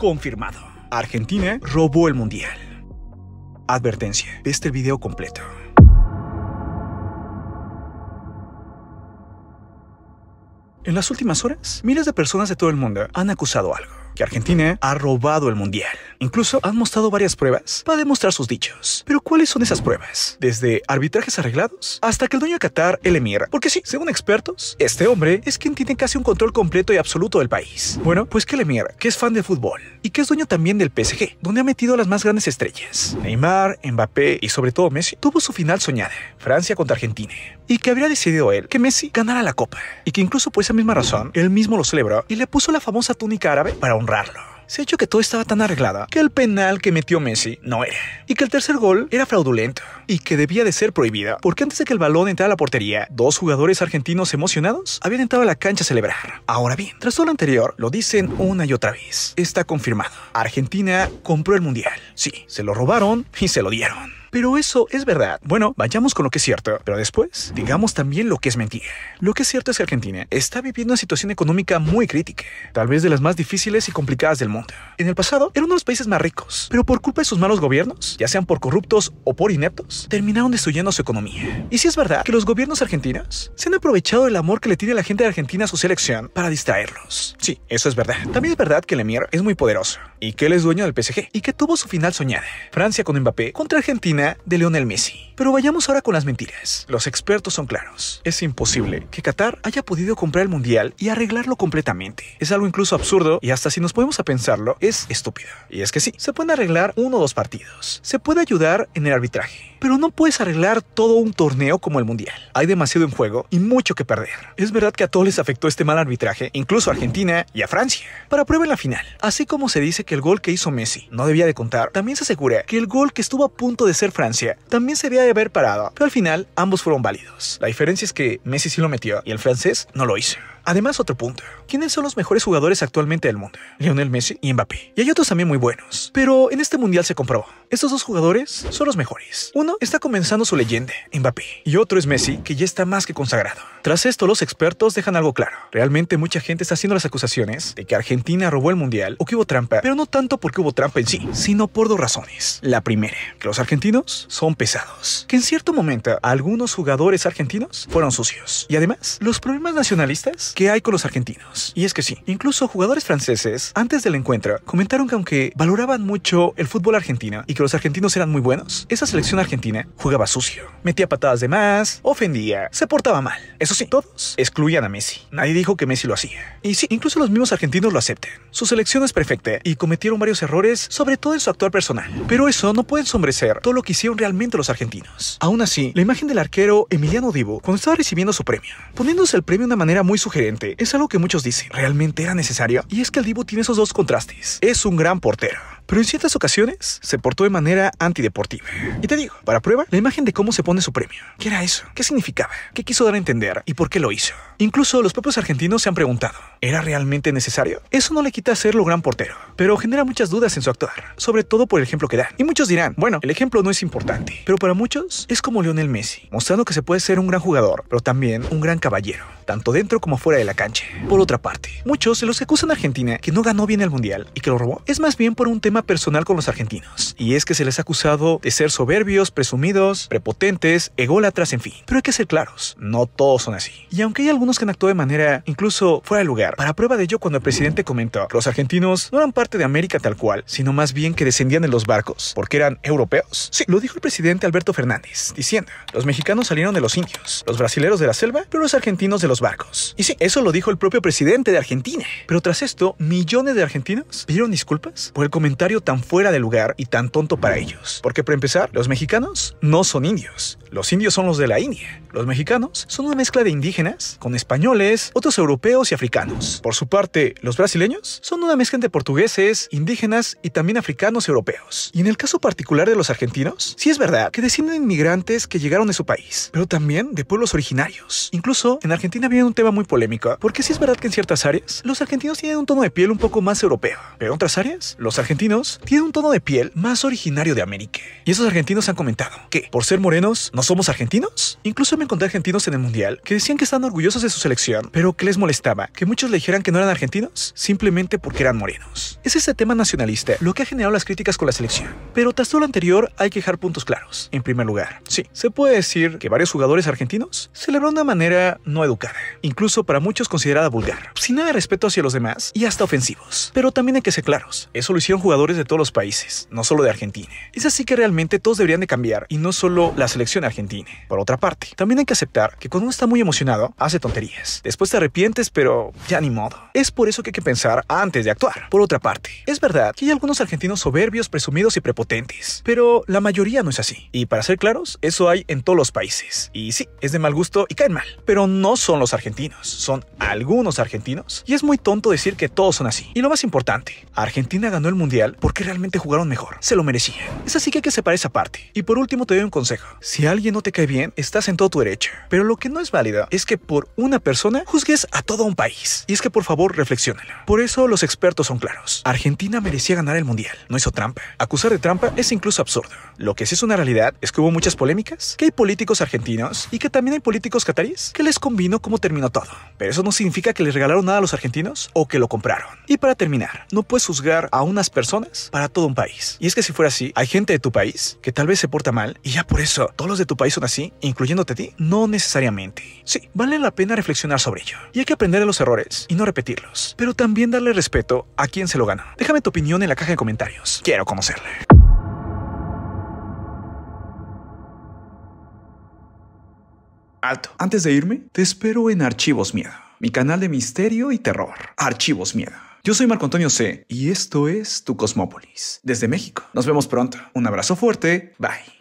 confirmado. Argentina robó el Mundial. Advertencia, este video completo. En las últimas horas, miles de personas de todo el mundo han acusado algo, que Argentina ha robado el Mundial. Incluso han mostrado varias pruebas para demostrar sus dichos. Pero ¿cuáles son esas pruebas? Desde arbitrajes arreglados hasta que el dueño de Qatar, el emir. Porque sí, según expertos, este hombre es quien tiene casi un control completo y absoluto del país. Bueno, pues que el emir, que es fan de fútbol y que es dueño también del PSG, donde ha metido las más grandes estrellas. Neymar, Mbappé y sobre todo Messi tuvo su final soñada, Francia contra Argentina. Y que habría decidido él que Messi ganara la copa. Y que incluso por esa misma razón, él mismo lo celebró y le puso la famosa túnica árabe para honrarlo se ha hecho que todo estaba tan arreglada que el penal que metió Messi no era, y que el tercer gol era fraudulento, y que debía de ser prohibida, porque antes de que el balón entrara a la portería, dos jugadores argentinos emocionados habían entrado a la cancha a celebrar. Ahora bien, tras todo lo anterior, lo dicen una y otra vez, está confirmado, Argentina compró el Mundial. Sí, se lo robaron y se lo dieron. Pero eso es verdad. Bueno, vayamos con lo que es cierto, pero después digamos también lo que es mentira. Lo que es cierto es que Argentina está viviendo una situación económica muy crítica, tal vez de las más difíciles y complicadas del mundo. En el pasado era uno de los países más ricos, pero por culpa de sus malos gobiernos, ya sean por corruptos o por ineptos, terminaron destruyendo su economía. Y si es verdad que los gobiernos argentinos se han aprovechado del amor que le tiene la gente de Argentina a su selección para distraerlos. Sí, eso es verdad. También es verdad que el es muy poderoso y que él es dueño del PSG y que tuvo su final soñada. Francia con Mbappé contra Argentina de Lionel Messi. Pero vayamos ahora con las mentiras. Los expertos son claros. Es imposible que Qatar haya podido comprar el Mundial y arreglarlo completamente. Es algo incluso absurdo y hasta si nos ponemos a pensarlo, es estúpido. Y es que sí, se pueden arreglar uno o dos partidos. Se puede ayudar en el arbitraje pero no puedes arreglar todo un torneo como el Mundial. Hay demasiado en juego y mucho que perder. Es verdad que a todos les afectó este mal arbitraje, incluso a Argentina y a Francia. Para prueba en la final, así como se dice que el gol que hizo Messi no debía de contar, también se asegura que el gol que estuvo a punto de ser Francia también se debía de haber parado, pero al final ambos fueron válidos. La diferencia es que Messi sí lo metió y el francés no lo hizo. Además, otro punto. ¿Quiénes son los mejores jugadores actualmente del mundo? Lionel Messi y Mbappé. Y hay otros también muy buenos. Pero en este mundial se comprobó. Estos dos jugadores son los mejores. Uno está comenzando su leyenda, Mbappé. Y otro es Messi, que ya está más que consagrado. Tras esto, los expertos dejan algo claro. Realmente mucha gente está haciendo las acusaciones de que Argentina robó el mundial o que hubo trampa. Pero no tanto porque hubo trampa en sí, sino por dos razones. La primera, que los argentinos son pesados. Que en cierto momento algunos jugadores argentinos fueron sucios. Y además, los problemas nacionalistas que hay con los argentinos. Y es que sí, incluso jugadores franceses, antes del encuentro, comentaron que aunque valoraban mucho el fútbol argentino y que los argentinos eran muy buenos, esa selección argentina jugaba sucio, metía patadas de más, ofendía, se portaba mal. Eso sí, todos excluían a Messi. Nadie dijo que Messi lo hacía. Y sí, incluso los mismos argentinos lo acepten. Su selección es perfecta y cometieron varios errores, sobre todo en su actuar personal. Pero eso no puede ensombrecer todo lo que hicieron realmente los argentinos. Aún así, la imagen del arquero Emiliano Divo cuando estaba recibiendo su premio, poniéndose el premio de una manera muy sugerente es algo que muchos dicen, ¿realmente era necesario? Y es que el Divo tiene esos dos contrastes. Es un gran portero pero en ciertas ocasiones se portó de manera antideportiva. Y te digo, para prueba, la imagen de cómo se pone su premio. ¿Qué era eso? ¿Qué significaba? ¿Qué quiso dar a entender? ¿Y por qué lo hizo? Incluso los propios argentinos se han preguntado, ¿era realmente necesario? Eso no le quita Ser lo gran portero, pero genera muchas dudas en su actuar, sobre todo por el ejemplo que da. Y muchos dirán, bueno, el ejemplo no es importante, pero para muchos es como Lionel Messi, mostrando que se puede ser un gran jugador, pero también un gran caballero, tanto dentro como fuera de la cancha. Por otra parte, muchos se los acusan a Argentina que no ganó bien el Mundial y que lo robó. Es más bien por un tema personal con los argentinos, y es que se les ha acusado de ser soberbios, presumidos, prepotentes, ególatras, en fin. Pero hay que ser claros, no todos son así. Y aunque hay algunos que han actuado de manera incluso fuera de lugar, para prueba de ello cuando el presidente comentó los argentinos no eran parte de América tal cual, sino más bien que descendían de los barcos, porque eran europeos. Sí, lo dijo el presidente Alberto Fernández, diciendo, los mexicanos salieron de los indios, los brasileros de la selva, pero los argentinos de los barcos. Y sí, eso lo dijo el propio presidente de Argentina. Pero tras esto, millones de argentinos pidieron disculpas por el comentario tan fuera de lugar y tan tonto para ellos? Porque para empezar, los mexicanos no son indios. Los indios son los de la India. Los mexicanos son una mezcla de indígenas con españoles, otros europeos y africanos. Por su parte, los brasileños son una mezcla de portugueses, indígenas y también africanos europeos. Y en el caso particular de los argentinos, sí es verdad que descienden inmigrantes que llegaron de su país, pero también de pueblos originarios. Incluso en Argentina viene un tema muy polémico, porque sí es verdad que en ciertas áreas los argentinos tienen un tono de piel un poco más europeo, pero en otras áreas los argentinos tienen un tono de piel más originario de América. Y esos argentinos han comentado que por ser morenos ¿No somos argentinos? Incluso me encontré argentinos en el mundial que decían que estaban orgullosos de su selección, pero que les molestaba que muchos le dijeran que no eran argentinos simplemente porque eran morenos. Es ese tema nacionalista lo que ha generado las críticas con la selección. Pero tras todo lo anterior, hay que dejar puntos claros. En primer lugar, sí, se puede decir que varios jugadores argentinos celebraron de una manera no educada, incluso para muchos considerada vulgar, sin nada de respeto hacia los demás y hasta ofensivos. Pero también hay que ser claros, eso lo hicieron jugadores de todos los países, no solo de Argentina. Es así que realmente todos deberían de cambiar y no solo la selección Argentina. Por otra parte, también hay que aceptar que cuando uno está muy emocionado, hace tonterías. Después te arrepientes, pero ya ni modo. Es por eso que hay que pensar antes de actuar. Por otra parte, es verdad que hay algunos argentinos soberbios, presumidos y prepotentes, pero la mayoría no es así. Y para ser claros, eso hay en todos los países. Y sí, es de mal gusto y caen mal. Pero no son los argentinos, son algunos argentinos. Y es muy tonto decir que todos son así. Y lo más importante, Argentina ganó el Mundial porque realmente jugaron mejor. Se lo merecían. Es así que hay que separar esa parte. Y por último te doy un consejo. Si alguien no te cae bien, estás en todo tu derecho. Pero lo que no es válido es que por una persona juzgues a todo un país. Y es que por favor reflexiónalo. Por eso los expertos son claros. Argentina merecía ganar el mundial, no hizo trampa. Acusar de trampa es incluso absurdo. Lo que sí es una realidad es que hubo muchas polémicas, que hay políticos argentinos y que también hay políticos cataríes que les combinó cómo terminó todo. Pero eso no significa que les regalaron nada a los argentinos o que lo compraron. Y para terminar, no puedes juzgar a unas personas para todo un país. Y es que si fuera así, hay gente de tu país que tal vez se porta mal y ya por eso todos los de tu país son así, incluyéndote a ti? No necesariamente. Sí, vale la pena reflexionar sobre ello. Y hay que aprender de los errores y no repetirlos, pero también darle respeto a quien se lo gana. Déjame tu opinión en la caja de comentarios. Quiero conocerle. Alto. Antes de irme, te espero en Archivos Miedo, mi canal de misterio y terror. Archivos Miedo. Yo soy Marco Antonio C. y esto es Tu Cosmópolis, desde México. Nos vemos pronto. Un abrazo fuerte. Bye.